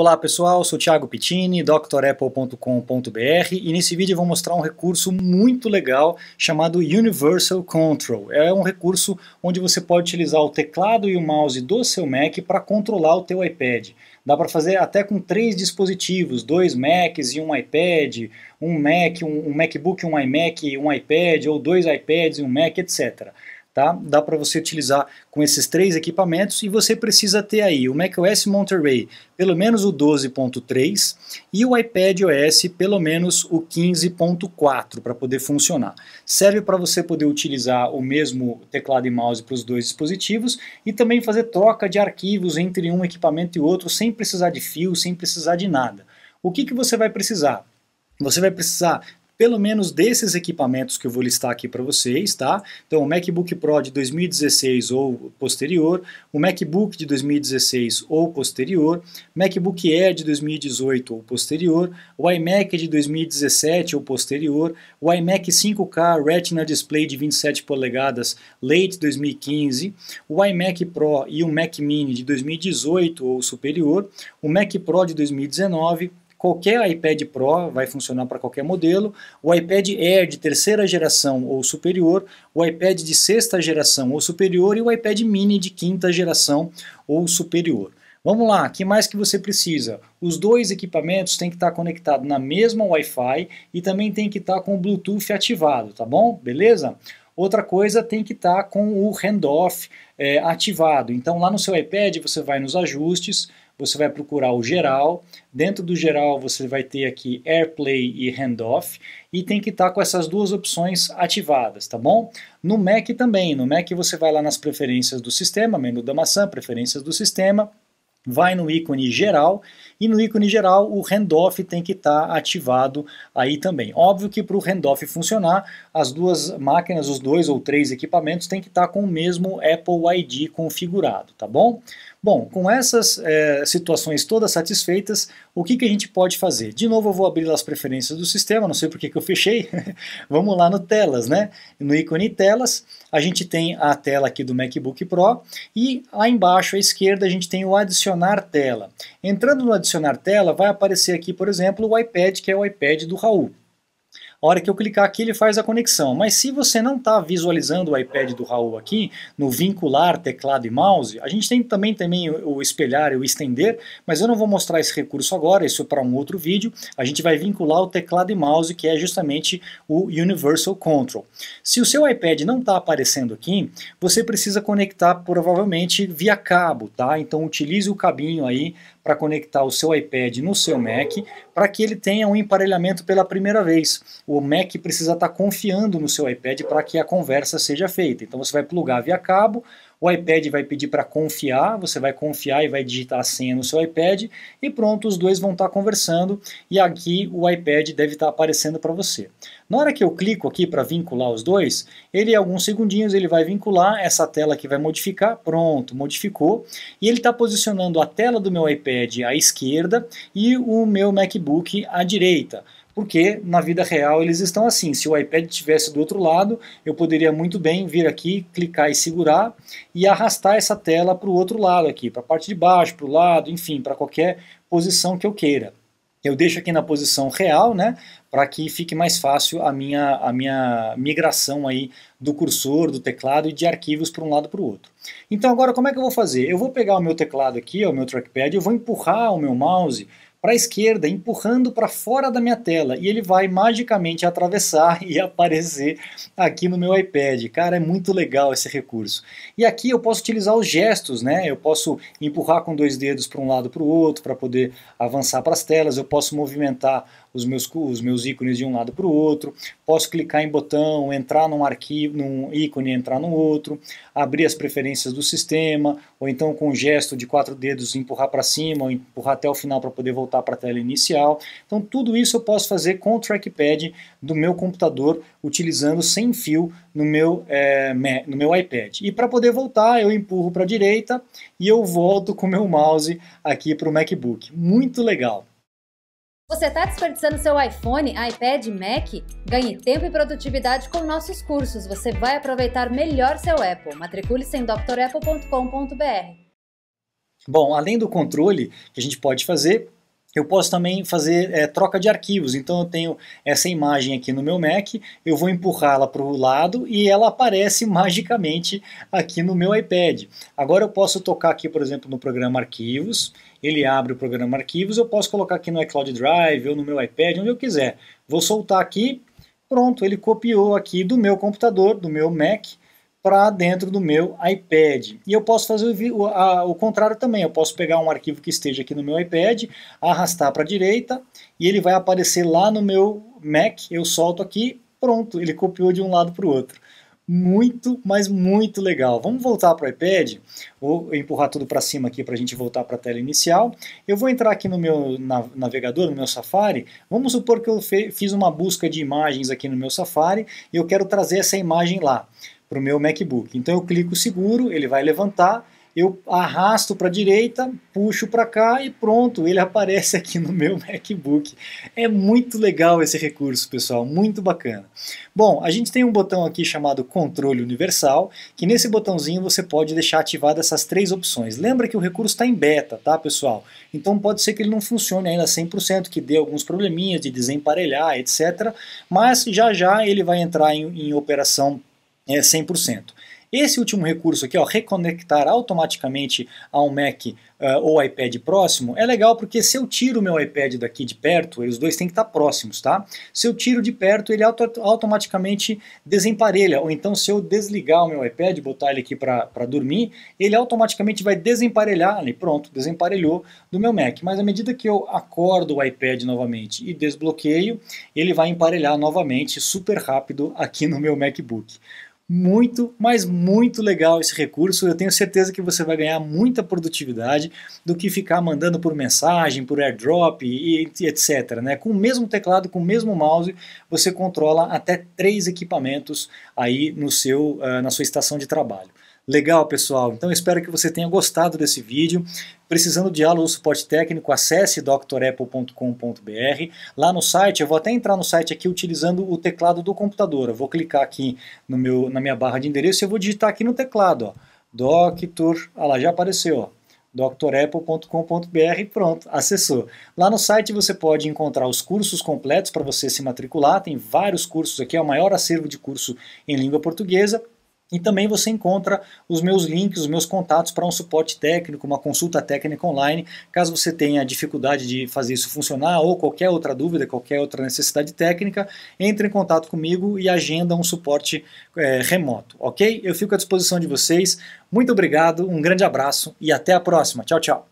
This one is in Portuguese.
Olá pessoal, sou Thiago Pittini, drapple.com.br e nesse vídeo vou mostrar um recurso muito legal chamado Universal Control. É um recurso onde você pode utilizar o teclado e o mouse do seu Mac para controlar o teu iPad. Dá para fazer até com três dispositivos, dois Macs e um iPad, um Mac, um, um MacBook, um iMac, um iPad ou dois iPads e um Mac, etc. Tá? Dá para você utilizar com esses três equipamentos e você precisa ter aí o macOS Monterey, pelo menos o 12.3 e o iPadOS pelo menos o 15.4 para poder funcionar. Serve para você poder utilizar o mesmo teclado e mouse para os dois dispositivos e também fazer troca de arquivos entre um equipamento e outro sem precisar de fio, sem precisar de nada. O que, que você vai precisar? Você vai precisar pelo menos desses equipamentos que eu vou listar aqui para vocês, tá? Então, o MacBook Pro de 2016 ou posterior, o MacBook de 2016 ou posterior, MacBook Air de 2018 ou posterior, o iMac de 2017 ou posterior, o iMac 5K Retina Display de 27 polegadas late 2015, o iMac Pro e o Mac Mini de 2018 ou superior, o Mac Pro de 2019, Qualquer iPad Pro vai funcionar para qualquer modelo. O iPad Air de terceira geração ou superior, o iPad de sexta geração ou superior e o iPad Mini de quinta geração ou superior. Vamos lá, que mais que você precisa? Os dois equipamentos têm que estar conectados na mesma Wi-Fi e também tem que estar com o Bluetooth ativado, tá bom? Beleza? Outra coisa tem que estar com o handoff é, ativado. Então lá no seu iPad você vai nos ajustes, você vai procurar o geral. Dentro do geral, você vai ter aqui AirPlay e Handoff e tem que estar tá com essas duas opções ativadas, tá bom? No Mac também, no Mac você vai lá nas preferências do sistema, menu da maçã, preferências do sistema, vai no ícone geral e no ícone geral o handoff tem que estar tá ativado aí também. Óbvio que para o handoff funcionar, as duas máquinas, os dois ou três equipamentos tem que estar tá com o mesmo Apple ID configurado, tá bom? Bom, com essas é, situações todas satisfeitas, o que, que a gente pode fazer? De novo, eu vou abrir as preferências do sistema, não sei porque que eu fechei. Vamos lá no telas, né? No ícone telas, a gente tem a tela aqui do MacBook Pro e lá embaixo à esquerda a gente tem o adicionar tela. Entrando no adicionar tela, vai aparecer aqui, por exemplo, o iPad, que é o iPad do Raul a hora que eu clicar aqui ele faz a conexão. Mas se você não está visualizando o iPad do Raul aqui, no vincular teclado e mouse, a gente tem também, também o espelhar e o estender, mas eu não vou mostrar esse recurso agora, isso é para um outro vídeo. A gente vai vincular o teclado e mouse, que é justamente o Universal Control. Se o seu iPad não está aparecendo aqui, você precisa conectar provavelmente via cabo, tá? Então utilize o cabinho aí para conectar o seu iPad no seu Mac para que ele tenha um emparelhamento pela primeira vez. O Mac precisa estar tá confiando no seu iPad para que a conversa seja feita. Então você vai plugar via cabo, o iPad vai pedir para confiar, você vai confiar e vai digitar a senha no seu iPad e pronto, os dois vão estar tá conversando e aqui o iPad deve estar tá aparecendo para você. Na hora que eu clico aqui para vincular os dois, ele alguns segundinhos ele vai vincular essa tela que vai modificar, pronto, modificou. E ele está posicionando a tela do meu iPad à esquerda e o meu MacBook à direita porque na vida real eles estão assim. Se o iPad estivesse do outro lado, eu poderia muito bem vir aqui, clicar e segurar e arrastar essa tela para o outro lado aqui, para a parte de baixo, para o lado, enfim, para qualquer posição que eu queira eu deixo aqui na posição real, né, para que fique mais fácil a minha, a minha migração aí do cursor, do teclado e de arquivos para um lado para o outro. Então agora como é que eu vou fazer? Eu vou pegar o meu teclado aqui, o meu trackpad, eu vou empurrar o meu mouse para a esquerda, empurrando para fora da minha tela e ele vai magicamente atravessar e aparecer aqui no meu iPad. Cara, é muito legal esse recurso. E aqui eu posso utilizar os gestos, né? Eu posso empurrar com dois dedos para um lado para o outro para poder avançar para as telas, eu posso movimentar os meus, os meus ícones de um lado para o outro, posso clicar em botão, entrar num arquivo, num ícone, entrar no outro, abrir as preferências do sistema, ou então com um gesto de quatro dedos empurrar para cima, ou empurrar até o final para poder voltar voltar para a tela inicial. Então tudo isso eu posso fazer com o trackpad do meu computador, utilizando sem fio no meu, é, no meu iPad. E para poder voltar, eu empurro para a direita e eu volto com o meu mouse aqui para o MacBook. Muito legal! Você está desperdiçando seu iPhone, iPad, Mac? Ganhe tempo e produtividade com nossos cursos. Você vai aproveitar melhor seu Apple. Matricule-se em drapple.com.br. Bom, além do controle que a gente pode fazer, eu posso também fazer é, troca de arquivos. Então eu tenho essa imagem aqui no meu Mac, eu vou empurrá-la para o lado e ela aparece magicamente aqui no meu iPad. Agora eu posso tocar aqui, por exemplo, no programa Arquivos, ele abre o programa Arquivos, eu posso colocar aqui no iCloud Drive ou no meu iPad, onde eu quiser. Vou soltar aqui, pronto, ele copiou aqui do meu computador, do meu Mac, para dentro do meu iPad. E eu posso fazer o, a, o, contrário também, eu posso pegar um arquivo que esteja aqui no meu iPad, arrastar para a direita e ele vai aparecer lá no meu Mac, eu solto aqui, pronto, ele copiou de um lado para o outro. Muito, mas muito legal. Vamos voltar para o iPad, ou empurrar tudo para cima aqui para a gente voltar para a tela inicial. Eu vou entrar aqui no meu navegador, no meu Safari. Vamos supor que eu fiz uma busca de imagens aqui no meu Safari e eu quero trazer essa imagem lá para o meu MacBook. Então eu clico seguro, ele vai levantar, eu arrasto para a direita, puxo para cá e pronto, ele aparece aqui no meu MacBook. É muito legal esse recurso, pessoal, muito bacana. Bom, a gente tem um botão aqui chamado controle universal, que nesse botãozinho você pode deixar ativadas essas três opções. Lembra que o recurso está em beta, tá, pessoal? Então pode ser que ele não funcione ainda 100%, que dê alguns probleminhas de desemparelhar, etc. Mas já já ele vai entrar em, em operação é 100%. Esse último recurso aqui, ó, reconectar automaticamente a um Mac uh, ou iPad próximo, é legal porque se eu tiro o meu iPad daqui de perto, os dois têm que estar próximos, tá? Se eu tiro de perto, ele auto automaticamente desemparelha, ou então se eu desligar o meu iPad, botar ele aqui para dormir, ele automaticamente vai desemparelhar, ali, pronto, desemparelhou do meu Mac. Mas à medida que eu acordo o iPad novamente e desbloqueio, ele vai emparelhar novamente super rápido aqui no meu MacBook muito, mas muito legal esse recurso. Eu tenho certeza que você vai ganhar muita produtividade do que ficar mandando por mensagem, por airdrop e, etc. Né? Com o mesmo teclado, com o mesmo mouse, você controla até três equipamentos aí no seu, uh, na sua estação de trabalho. Legal, pessoal. Então espero que você tenha gostado desse vídeo. Precisando de aula ou suporte técnico, acesse drapple.com.br. Lá no site, eu vou até entrar no site aqui utilizando o teclado do computador. Eu vou clicar aqui no meu, na minha barra de endereço e eu vou digitar aqui no teclado. Ó. Doctor, ah lá, já apareceu. Ó drapple.com.br pronto, acessou. Lá no site você pode encontrar os cursos completos para você se matricular, tem vários cursos aqui, é o maior acervo de curso em língua portuguesa, e também você encontra os meus links, os meus contatos para um suporte técnico, uma consulta técnica online, caso você tenha dificuldade de fazer isso funcionar ou qualquer outra dúvida, qualquer outra necessidade técnica, entre em contato comigo e agenda um suporte é, remoto, ok? Eu fico à disposição de vocês. Muito obrigado, um grande abraço e até a próxima. Tchau, tchau.